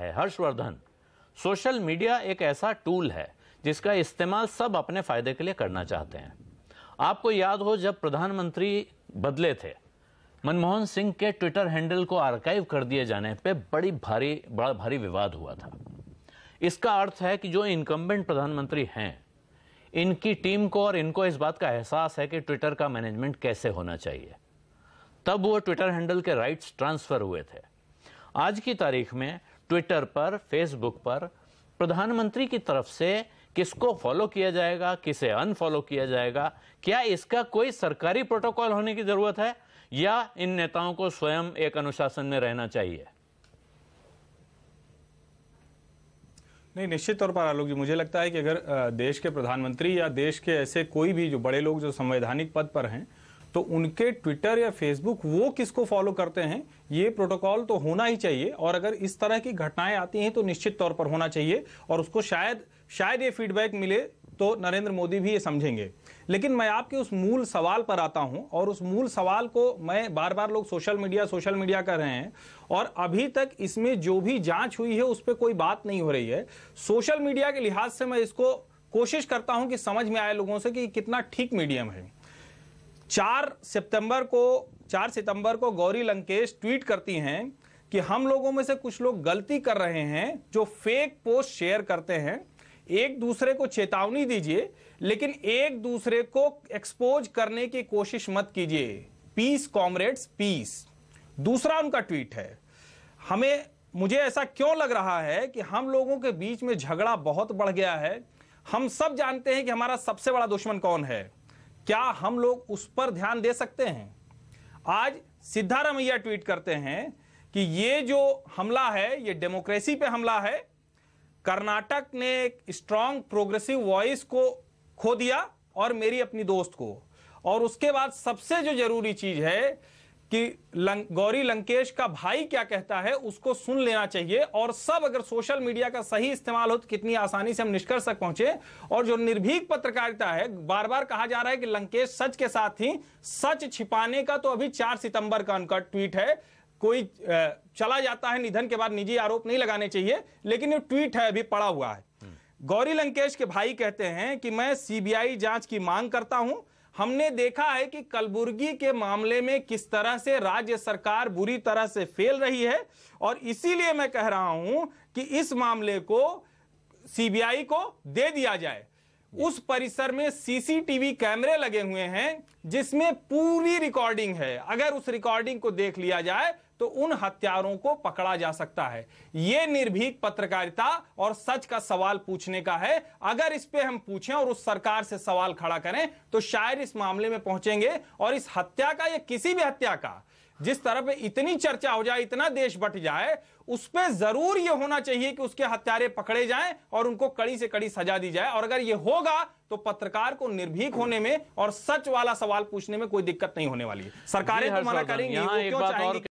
है Harshvardhan social media एक ऐसा टूल है जिसका इस्तेमाल सब अपने फायदे के लिए करना चाहते हैं आपको याद हो जब प्रधानमंत्री बदले थे मनमोहन सिंह के ट्विटर हैंडल को आर्काइव कर दिए जाने पे बड़ी भारी बड़ा भारी विवाद हुआ था इसका अर्थ है कि जो इनकम्बेंट प्रधानमंत्री हैं इनकी टीम को और इनको इस बात का एहसास है कि ट्विटर का मैनेजमेंट कैसे होना चाहिए तब वो ट्विटर हैंडल के राइट्स ट्रांसफ़र हुए थे आज की तारीख में ट्विटर पर फेसबुक पर प्रधानमंत्री की तरफ से किसको फॉलो किया जाएगा किसे अनफॉलो किया जाएगा क्या इसका कोई सरकारी प्रोटोकॉल होने की जरूरत है या इन नेताओं को स्वयं एक अनुशासन में रहना चाहिए नहीं निश्चित तौर पर आलोक जी मुझे लगता है कि अगर देश के प्रधानमंत्री या देश के ऐसे कोई भी जो बड़े लोग जो संवैधानिक पद पर हैं तो उनके ट्विटर या फेसबुक वो किसको फॉलो करते हैं ये प्रोटोकॉल तो होना ही चाहिए और अगर इस तरह की घटनाएं आती हैं तो निश्चित तौर पर होना चाहिए और उसको शायद शायद ये फीडबैक मिले तो नरेंद्र मोदी भी ये समझेंगे लेकिन मैं आपके उस मूल सवाल पर आता हूं और उस मूल सवाल को मैं बार बार लोग सोशल मीडिया सोशल मीडिया कर रहे हैं और अभी तक इसमें जो भी जांच हुई है उस पर कोई बात नहीं हो रही है सोशल मीडिया के लिहाज से मैं इसको कोशिश करता हूं कि समझ में आए लोगों से कि कितना ठीक मीडियम है चार सितंबर को चार सितंबर को गौरी लंकेश ट्वीट करती हैं कि हम लोगों में से कुछ लोग गलती कर रहे हैं जो फेक पोस्ट शेयर करते हैं एक दूसरे को चेतावनी दीजिए लेकिन एक दूसरे को एक्सपोज करने की कोशिश मत कीजिए पीस कॉमरेड्स पीस दूसरा उनका ट्वीट है हमें मुझे ऐसा क्यों लग रहा है कि हम लोगों के बीच में झगड़ा बहुत बढ़ गया है हम सब जानते हैं कि हमारा सबसे बड़ा दुश्मन कौन है क्या हम लोग उस पर ध्यान दे सकते हैं आज सिद्धारमैया ट्वीट करते हैं कि ये जो हमला है ये डेमोक्रेसी पे हमला है कर्नाटक ने एक स्ट्रांग प्रोग्रेसिव वॉइस को खो दिया और मेरी अपनी दोस्त को और उसके बाद सबसे जो जरूरी चीज है कि लंग, गौरी लंकेश का भाई क्या कहता है उसको सुन लेना चाहिए और सब अगर सोशल मीडिया का सही इस्तेमाल हो तो कितनी आसानी से हम निष्कर्ष तक पहुंचे और जो निर्भीक पत्रकारिता है बार बार कहा जा रहा है कि लंकेश सच के साथ ही सच छिपाने का तो अभी चार सितंबर का उनका ट्वीट है कोई चला जाता है निधन के बाद निजी आरोप नहीं लगाने चाहिए लेकिन ये ट्वीट है अभी पड़ा हुआ है हम्म। गौरी लंकेश के भाई कहते हैं कि मैं सीबीआई जांच की मांग करता हूं हमने देखा है कि कलबुर्गी के मामले में किस तरह से राज्य सरकार बुरी तरह से फेल रही है और इसीलिए मैं कह रहा हूं कि इस मामले को सीबीआई को दे दिया जाए उस परिसर में सीसीटीवी कैमरे लगे हुए हैं जिसमें पूरी रिकॉर्डिंग है अगर उस रिकॉर्डिंग को देख लिया जाए तो उन हत्यारों को पकड़ा जा सकता है यह निर्भीक पत्रकारिता और सच का सवाल पूछने का है अगर इस पे हम पूछें और उस सरकार से सवाल खड़ा करें तो शायद इस मामले में पहुंचेंगे और इस हत्या का या किसी भी हत्या का जिस तरह पे इतनी चर्चा हो जाए इतना देश बट जाए उस पर जरूर यह होना चाहिए कि उसके हत्यारे पकड़े जाएं और उनको कड़ी से कड़ी सजा दी जाए और अगर यह होगा तो पत्रकार को निर्भीक होने में और सच वाला सवाल पूछने में कोई दिक्कत नहीं होने वाली है सरकारें तो मना करेंगी